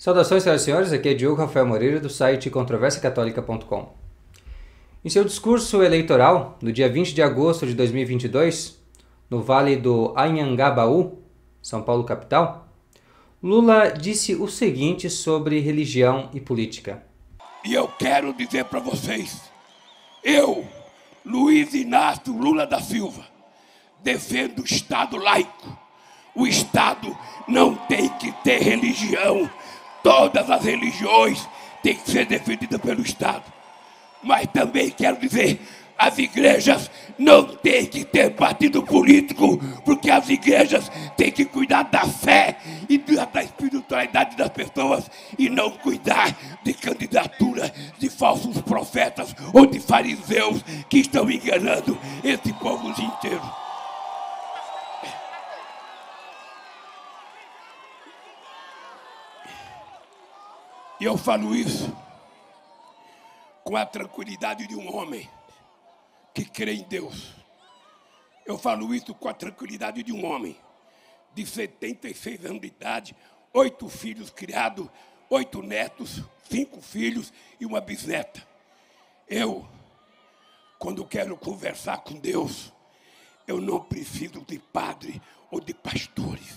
Saudações, senhoras e senhores, aqui é Diogo Rafael Moreira do site ControvérsiaCatólica.com. Em seu discurso eleitoral, no dia 20 de agosto de 2022, no Vale do Anhangabaú, São Paulo capital, Lula disse o seguinte sobre religião e política. E eu quero dizer para vocês, eu, Luiz Inácio Lula da Silva, defendo o Estado laico. O Estado não tem que ter religião Todas as religiões têm que ser defendidas pelo Estado. Mas também quero dizer, as igrejas não têm que ter partido político, porque as igrejas têm que cuidar da fé e da espiritualidade das pessoas e não cuidar de candidatura de falsos profetas ou de fariseus que estão enganando esse povo inteiro. E eu falo isso com a tranquilidade de um homem que crê em Deus. Eu falo isso com a tranquilidade de um homem de 76 anos de idade, oito filhos criados, oito netos, cinco filhos e uma bisneta. Eu, quando quero conversar com Deus, eu não preciso de padre ou de pastores.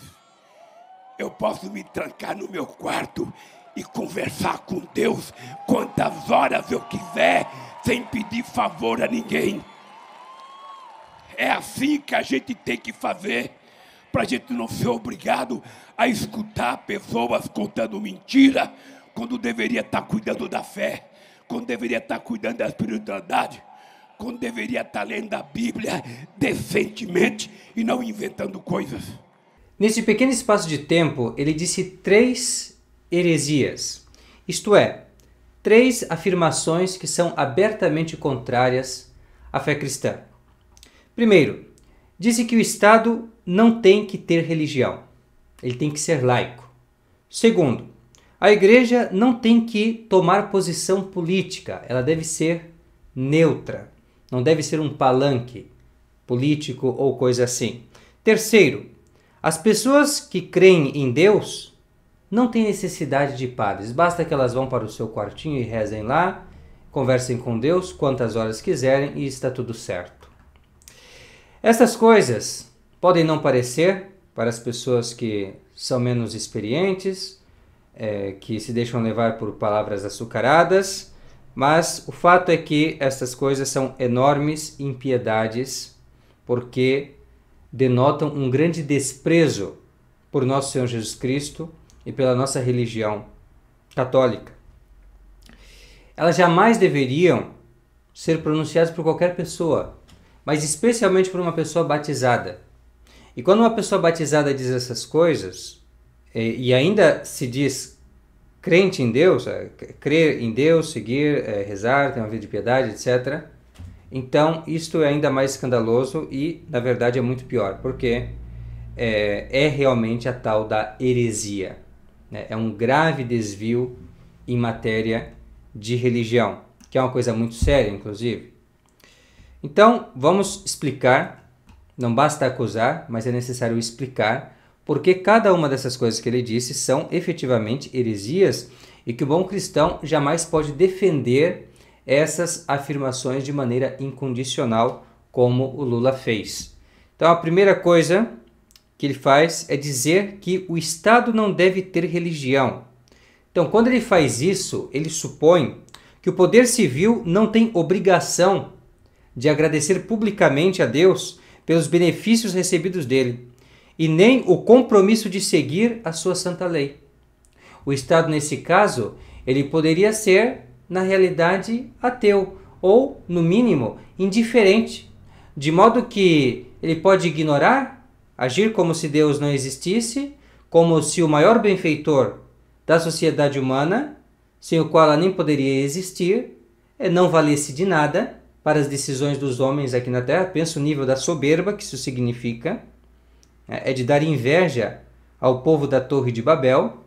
Eu posso me trancar no meu quarto e conversar com Deus quantas horas eu quiser, sem pedir favor a ninguém. É assim que a gente tem que fazer, para a gente não ser obrigado a escutar pessoas contando mentira, quando deveria estar tá cuidando da fé, quando deveria estar tá cuidando da espiritualidade, quando deveria estar tá lendo a Bíblia decentemente e não inventando coisas. Nesse pequeno espaço de tempo, ele disse três heresias, isto é, três afirmações que são abertamente contrárias à fé cristã. Primeiro, disse que o Estado não tem que ter religião, ele tem que ser laico. Segundo, a igreja não tem que tomar posição política, ela deve ser neutra, não deve ser um palanque político ou coisa assim. Terceiro, as pessoas que creem em Deus não tem necessidade de padres, basta que elas vão para o seu quartinho e rezem lá, conversem com Deus quantas horas quiserem e está tudo certo. Essas coisas podem não parecer para as pessoas que são menos experientes, é, que se deixam levar por palavras açucaradas, mas o fato é que essas coisas são enormes impiedades, porque denotam um grande desprezo por nosso Senhor Jesus Cristo e pela nossa religião católica. Elas jamais deveriam ser pronunciadas por qualquer pessoa, mas especialmente por uma pessoa batizada. E quando uma pessoa batizada diz essas coisas, eh, e ainda se diz crente em Deus, eh, crer em Deus, seguir, eh, rezar, ter uma vida de piedade, etc., então isto é ainda mais escandaloso e, na verdade, é muito pior, porque é, é realmente a tal da heresia. Né? É um grave desvio em matéria de religião, que é uma coisa muito séria, inclusive. Então, vamos explicar. Não basta acusar, mas é necessário explicar porque cada uma dessas coisas que ele disse são efetivamente heresias e que o bom cristão jamais pode defender essas afirmações de maneira incondicional, como o Lula fez. Então, a primeira coisa que ele faz é dizer que o Estado não deve ter religião. Então, quando ele faz isso, ele supõe que o poder civil não tem obrigação de agradecer publicamente a Deus pelos benefícios recebidos dele e nem o compromisso de seguir a sua santa lei. O Estado, nesse caso, ele poderia ser, na realidade, ateu ou, no mínimo, indiferente, de modo que ele pode ignorar agir como se Deus não existisse, como se o maior benfeitor da sociedade humana, sem o qual ela nem poderia existir, é, não valesse de nada para as decisões dos homens aqui na Terra. Pensa o nível da soberba que isso significa. Né? É de dar inveja ao povo da Torre de Babel.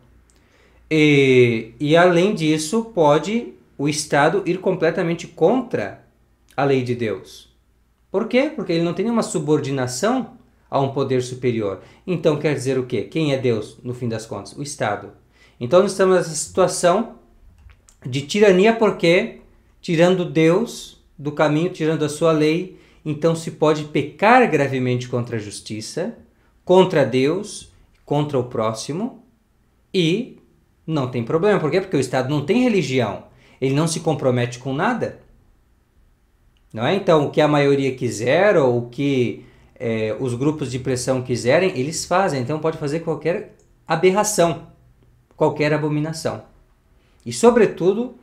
E, e além disso, pode o Estado ir completamente contra a lei de Deus. Por quê? Porque ele não tem nenhuma subordinação a um poder superior. Então quer dizer o quê? Quem é Deus, no fim das contas? O Estado. Então nós estamos nessa situação de tirania porque tirando Deus do caminho, tirando a sua lei, então se pode pecar gravemente contra a justiça, contra Deus, contra o próximo e não tem problema. Por quê? Porque o Estado não tem religião. Ele não se compromete com nada. Não é? Então, o que a maioria quiser ou o que é, os grupos de pressão quiserem, eles fazem. Então pode fazer qualquer aberração, qualquer abominação. E, sobretudo,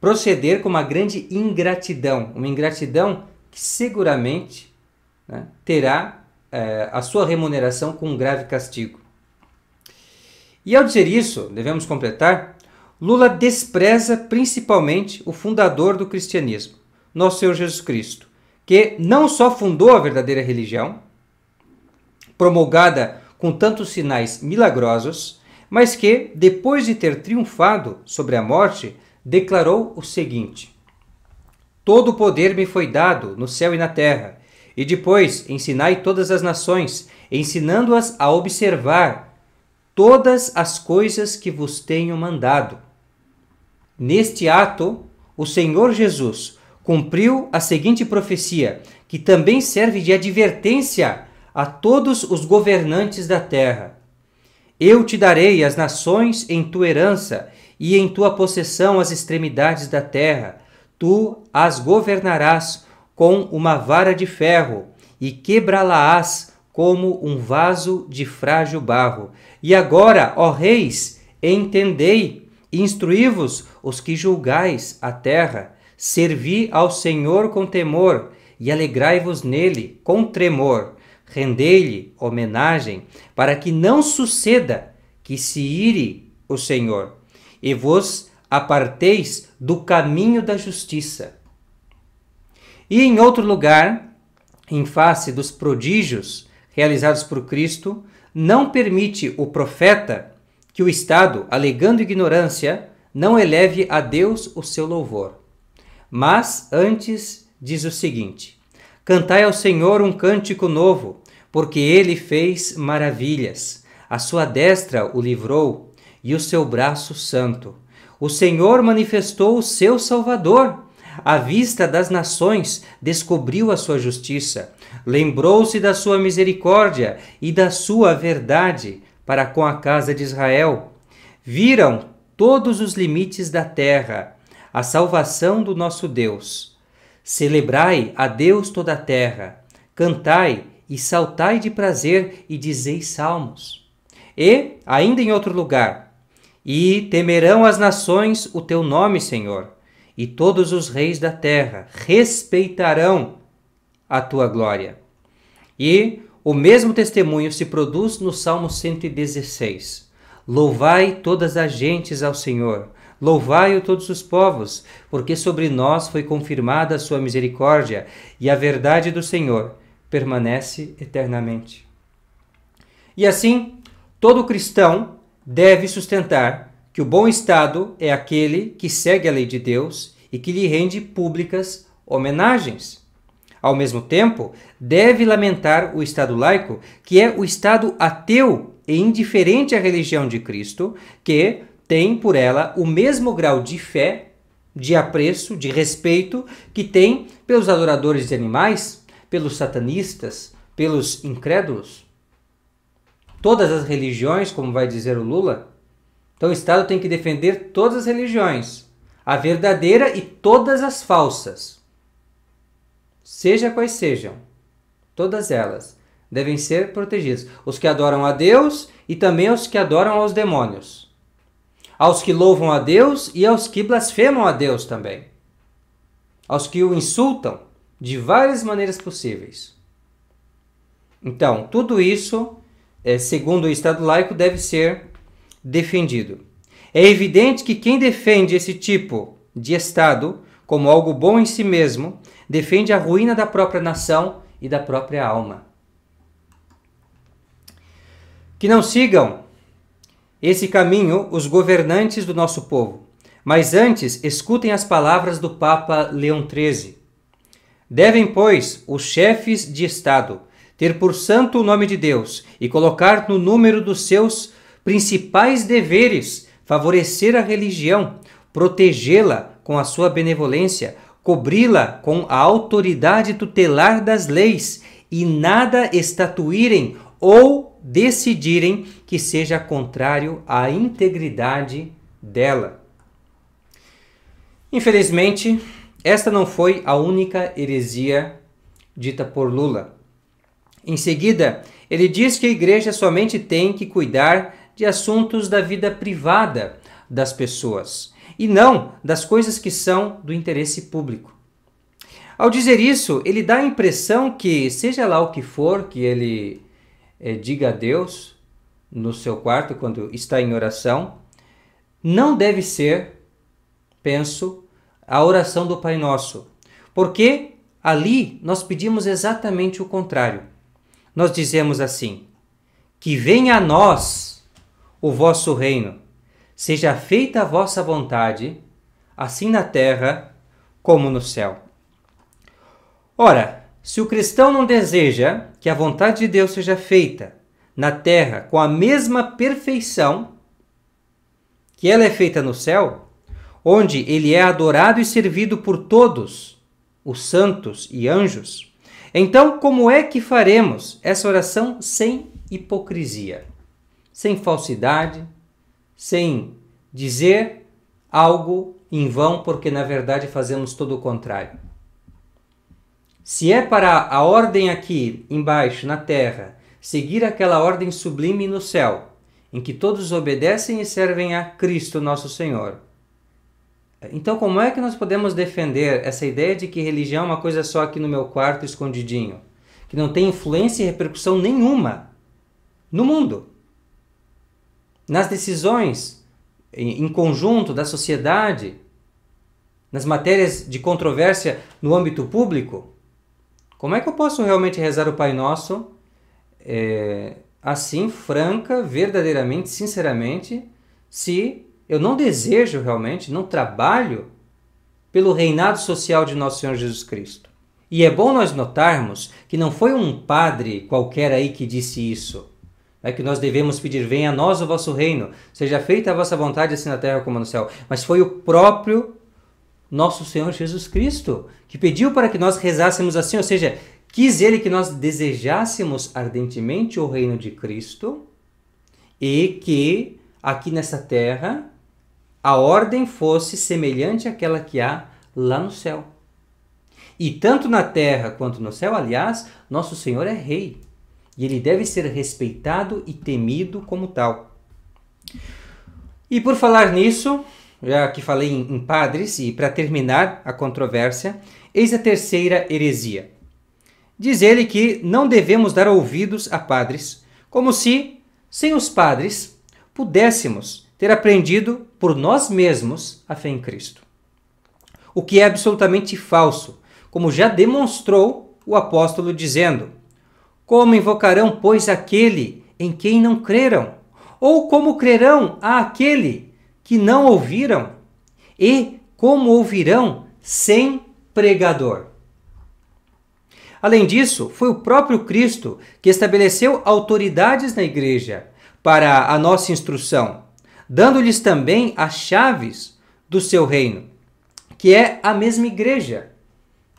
proceder com uma grande ingratidão, uma ingratidão que seguramente né, terá é, a sua remuneração com um grave castigo. E ao dizer isso, devemos completar, Lula despreza principalmente o fundador do cristianismo, nosso Senhor Jesus Cristo que não só fundou a verdadeira religião, promulgada com tantos sinais milagrosos, mas que, depois de ter triunfado sobre a morte, declarou o seguinte: Todo o poder me foi dado no céu e na terra, e depois ensinai todas as nações, ensinando-as a observar todas as coisas que vos tenho mandado. Neste ato, o Senhor Jesus cumpriu a seguinte profecia, que também serve de advertência a todos os governantes da terra: Eu te darei as nações em tua herança, e em tua possessão as extremidades da terra. Tu as governarás com uma vara de ferro, e quebrá-la-ás como um vaso de frágil barro. E agora, ó reis, entendei, instruí-vos os que julgais a terra Servi ao Senhor com temor e alegrai-vos nele com tremor. Rendei-lhe homenagem, para que não suceda que se ire o Senhor e vos aparteis do caminho da justiça. E em outro lugar, em face dos prodígios realizados por Cristo, não permite o profeta que o Estado, alegando ignorância, não eleve a Deus o seu louvor. Mas antes diz o seguinte: Cantai ao Senhor um cântico novo, porque ele fez maravilhas. A sua destra o livrou e o seu braço santo. O Senhor manifestou o seu Salvador. À vista das nações, descobriu a sua justiça. Lembrou-se da sua misericórdia e da sua verdade para com a casa de Israel. Viram todos os limites da terra a salvação do nosso Deus. Celebrai a Deus toda a terra, cantai e saltai de prazer e dizei salmos. E, ainda em outro lugar, e temerão as nações o teu nome, Senhor, e todos os reis da terra respeitarão a tua glória. E o mesmo testemunho se produz no Salmo 116. Louvai todas as gentes ao Senhor, Louvai-o todos os povos, porque sobre nós foi confirmada a sua misericórdia, e a verdade do Senhor permanece eternamente. E assim, todo cristão deve sustentar que o bom Estado é aquele que segue a lei de Deus e que lhe rende públicas homenagens. Ao mesmo tempo, deve lamentar o Estado laico, que é o Estado ateu e indiferente à religião de Cristo, que, tem por ela o mesmo grau de fé, de apreço, de respeito que tem pelos adoradores de animais, pelos satanistas, pelos incrédulos. Todas as religiões, como vai dizer o Lula, então o Estado tem que defender todas as religiões, a verdadeira e todas as falsas. Seja quais sejam, todas elas devem ser protegidas. Os que adoram a Deus e também os que adoram aos demônios aos que louvam a Deus e aos que blasfemam a Deus também, aos que o insultam de várias maneiras possíveis. Então, tudo isso, eh, segundo o Estado laico, deve ser defendido. É evidente que quem defende esse tipo de Estado como algo bom em si mesmo defende a ruína da própria nação e da própria alma. Que não sigam esse caminho os governantes do nosso povo. Mas antes, escutem as palavras do Papa Leão XIII. Devem, pois, os chefes de Estado ter por santo o nome de Deus e colocar no número dos seus principais deveres favorecer a religião, protegê-la com a sua benevolência, cobri-la com a autoridade tutelar das leis e nada estatuírem ou decidirem que seja contrário à integridade dela. Infelizmente, esta não foi a única heresia dita por Lula. Em seguida, ele diz que a igreja somente tem que cuidar de assuntos da vida privada das pessoas e não das coisas que são do interesse público. Ao dizer isso, ele dá a impressão que, seja lá o que for que ele é, diga a Deus no seu quarto quando está em oração, não deve ser, penso, a oração do Pai Nosso, porque ali nós pedimos exatamente o contrário. Nós dizemos assim: Que venha a nós o vosso reino, seja feita a vossa vontade, assim na terra como no céu. Ora, se o cristão não deseja que a vontade de Deus seja feita na terra com a mesma perfeição que ela é feita no céu, onde ele é adorado e servido por todos os santos e anjos, então como é que faremos essa oração sem hipocrisia, sem falsidade, sem dizer algo em vão, porque na verdade fazemos todo o contrário? Se é para a ordem aqui, embaixo, na terra, seguir aquela ordem sublime no céu, em que todos obedecem e servem a Cristo nosso Senhor. Então, como é que nós podemos defender essa ideia de que religião é uma coisa só aqui no meu quarto escondidinho, que não tem influência e repercussão nenhuma no mundo, nas decisões em conjunto da sociedade, nas matérias de controvérsia no âmbito público? Como é que eu posso realmente rezar o Pai Nosso é, assim, franca, verdadeiramente, sinceramente, se eu não desejo realmente, não trabalho pelo reinado social de nosso Senhor Jesus Cristo? E é bom nós notarmos que não foi um padre qualquer aí que disse isso. É que nós devemos pedir: venha a nós o vosso reino, seja feita a vossa vontade, assim na terra como no céu. Mas foi o próprio nosso Senhor Jesus Cristo, que pediu para que nós rezássemos assim, ou seja, quis ele que nós desejássemos ardentemente o reino de Cristo e que aqui nessa terra a ordem fosse semelhante àquela que há lá no céu. E tanto na terra quanto no céu, aliás, nosso Senhor é rei, e ele deve ser respeitado e temido como tal. E por falar nisso, já que falei em, em padres, e para terminar a controvérsia, eis a terceira heresia. Diz ele que não devemos dar ouvidos a padres, como se, sem os padres, pudéssemos ter aprendido por nós mesmos a fé em Cristo. O que é absolutamente falso, como já demonstrou o apóstolo dizendo: Como invocarão, pois, aquele em quem não creram? Ou como crerão a aquele que não ouviram e como ouvirão sem pregador. Além disso, foi o próprio Cristo que estabeleceu autoridades na igreja para a nossa instrução, dando-lhes também as chaves do seu reino, que é a mesma igreja.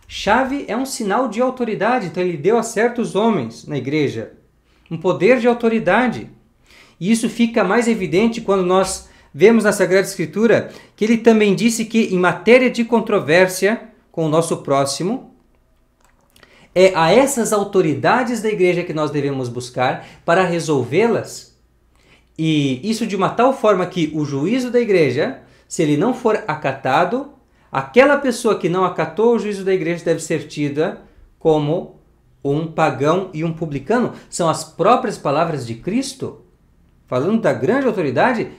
Chave é um sinal de autoridade, então ele deu a certos homens na igreja um poder de autoridade. E isso fica mais evidente quando nós vemos na Sagrada Escritura que ele também disse que, em matéria de controvérsia com o nosso próximo, é a essas autoridades da igreja que nós devemos buscar para resolvê-las. E isso de uma tal forma que o juízo da igreja, se ele não for acatado, aquela pessoa que não acatou o juízo da igreja deve ser tida como um pagão e um publicano. São as próprias palavras de Cristo, falando da grande autoridade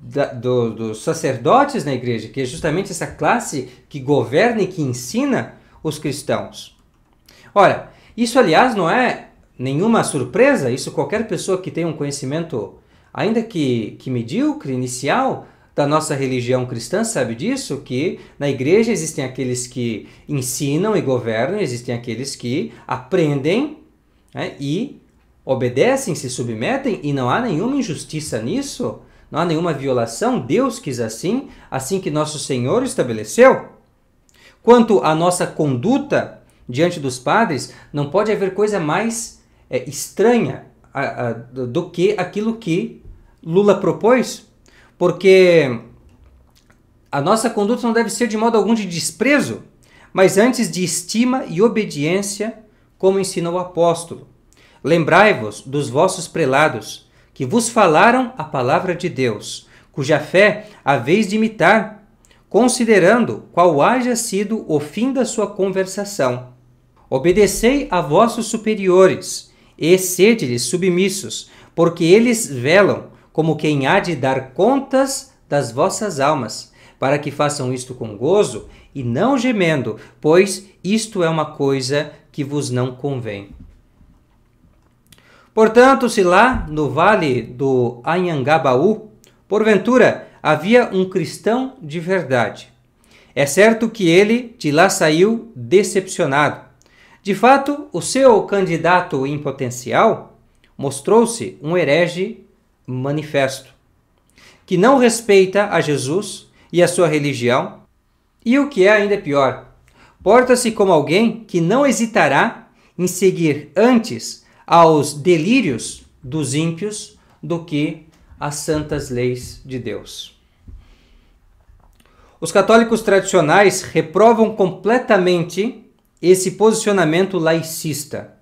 da, do, dos sacerdotes na igreja, que é justamente essa classe que governa e que ensina os cristãos. Ora, isso aliás não é nenhuma surpresa, isso qualquer pessoa que tenha um conhecimento, ainda que, que medíocre, inicial, da nossa religião cristã sabe disso, que na igreja existem aqueles que ensinam e governam, existem aqueles que aprendem né, e obedecem, se submetem, e não há nenhuma injustiça nisso. Não há nenhuma violação, Deus quis assim, assim que nosso Senhor estabeleceu. Quanto à nossa conduta diante dos padres, não pode haver coisa mais é, estranha a, a, do que aquilo que Lula propôs, porque a nossa conduta não deve ser de modo algum de desprezo, mas antes de estima e obediência, como ensina o apóstolo. Lembrai-vos dos vossos prelados que vos falaram a palavra de Deus, cuja fé haveis de imitar, considerando qual haja sido o fim da sua conversação. Obedecei a vossos superiores, e sede-lhes submissos, porque eles velam, como quem há de dar contas das vossas almas, para que façam isto com gozo e não gemendo, pois isto é uma coisa que vos não convém. Portanto, se lá no vale do Anhangabaú, porventura havia um cristão de verdade, é certo que ele de lá saiu decepcionado. De fato, o seu candidato em potencial mostrou-se um herege manifesto, que não respeita a Jesus e a sua religião, e o que é ainda pior, porta-se como alguém que não hesitará em seguir antes aos delírios dos ímpios do que às santas leis de Deus. Os católicos tradicionais reprovam completamente esse posicionamento laicista,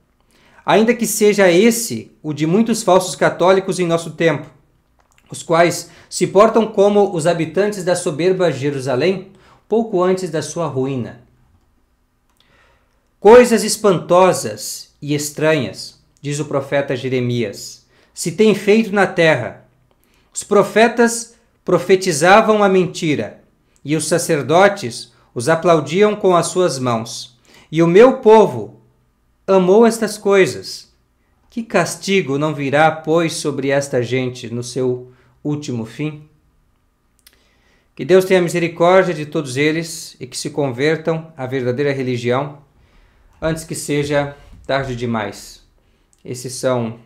ainda que seja esse o de muitos falsos católicos em nosso tempo, os quais se portam como os habitantes da soberba Jerusalém pouco antes da sua ruína. Coisas espantosas e estranhas diz o profeta Jeremias, se tem feito na terra. Os profetas profetizavam a mentira, e os sacerdotes os aplaudiam com as suas mãos. E o meu povo amou estas coisas. Que castigo não virá, pois, sobre esta gente no seu último fim? Que Deus tenha misericórdia de todos eles e que se convertam à verdadeira religião antes que seja tarde demais. Esses são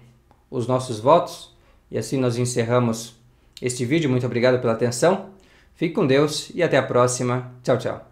os nossos votos e assim nós encerramos este vídeo. Muito obrigado pela atenção. Fique com Deus e até a próxima. Tchau, tchau.